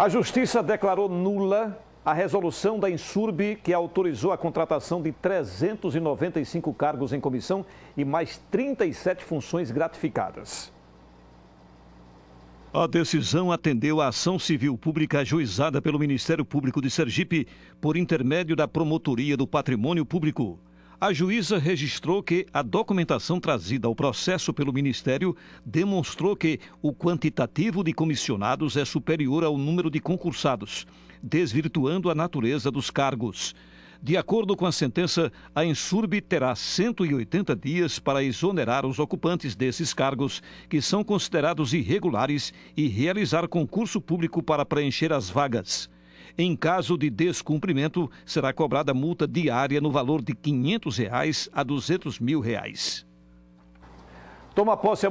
A Justiça declarou nula a resolução da Insurb que autorizou a contratação de 395 cargos em comissão e mais 37 funções gratificadas. A decisão atendeu a ação civil pública ajuizada pelo Ministério Público de Sergipe por intermédio da Promotoria do Patrimônio Público. A juíza registrou que a documentação trazida ao processo pelo Ministério demonstrou que o quantitativo de comissionados é superior ao número de concursados, desvirtuando a natureza dos cargos. De acordo com a sentença, a Insurb terá 180 dias para exonerar os ocupantes desses cargos, que são considerados irregulares, e realizar concurso público para preencher as vagas. Em caso de descumprimento, será cobrada multa diária no valor de R$ 500 reais a R$ 200 mil. Reais. Toma posse amanhã.